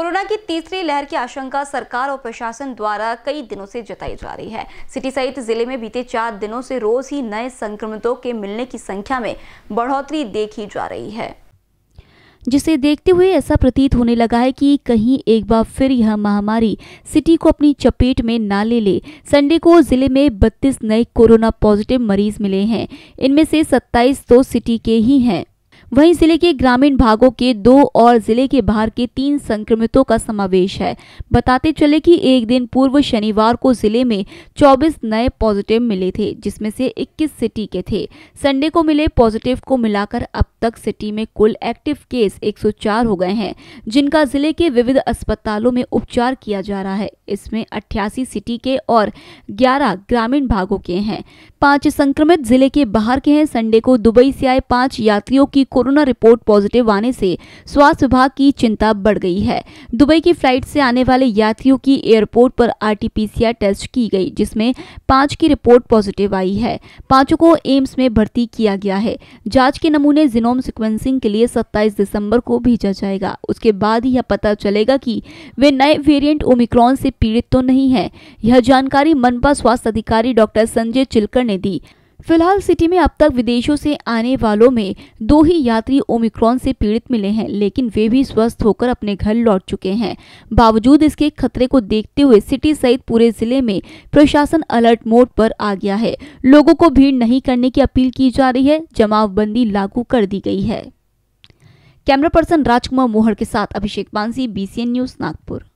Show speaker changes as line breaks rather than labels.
corona की तीसरी लहर की आशंका सरकार और प्रशासन द्वारा कई दिनों से जताई जा रही है सिटी सहित जिले में बीते चार दिनों से रोज ही नए संक्रमितों के मिलने की संख्या में बढ़ोतरी देखी जा रही है जिसे देखते हुए ऐसा प्रतीत होने लगा है कि कहीं एक बार फिर यह महामारी सिटी को अपनी चपेट में ना ले ले संडे को जिले में 32 नए कोरोना पॉजिटिव मरीज मिले हैं इनमें से 27 तो सिटी के ही हैं वहीं जिले के ग्रामीण भागों के दो और जिले के बाहर के तीन संक्रमितों का समावेश है बताते चले कि एक दिन पूर्व शनिवार को जिले में 24 नए पॉजिटिव मिले थे जिसमें से 21 सिटी के थे संडे को मिले पॉजिटिव को मिलाकर अब तक सिटी में कुल एक्टिव केस 104 हो गए हैं जिनका जिले के विविध अस्पतालों में उपचार किया जा रहा है इसमें अट्ठासी सिटी के और ग्यारह ग्रामीण भागों के हैं पांच संक्रमित जिले के बाहर के हैं संडे को दुबई से आए पांच यात्रियों की कोरोना रिपोर्ट पॉजिटिव आने से स्वास्थ्य विभाग की चिंता बढ़ गई है दुबई की फ्लाइट से आने वाले यात्रियों की एयरपोर्ट पर आरटीपीसीआर टेस्ट की गई जिसमें पांच की रिपोर्ट पॉजिटिव आई है पांचों को एम्स में भर्ती किया गया है जांच के नमूने जिनोम सिक्वेंसिंग के लिए सत्ताईस दिसम्बर को भेजा जाएगा उसके बाद यह पता चलेगा की वे नए वेरियंट ओमिक्रॉन से पीड़ित तो नहीं है यह जानकारी मनपा स्वास्थ्य अधिकारी डॉक्टर संजय चिलकर ने दी फिलहाल सिटी में अब तक विदेशों से आने वालों में दो ही यात्री ओमिक्रॉन से पीड़ित मिले हैं लेकिन वे भी स्वस्थ होकर अपने घर लौट चुके हैं बावजूद इसके खतरे को देखते हुए सिटी सहित पूरे जिले में प्रशासन अलर्ट मोड पर आ गया है लोगों को भीड़ नहीं करने की अपील की जा रही है जमावबंदी लागू कर दी गई है कैमरा पर्सन राजकुमार मोहर के साथ अभिषेक बांसी बीसीएन न्यूज नागपुर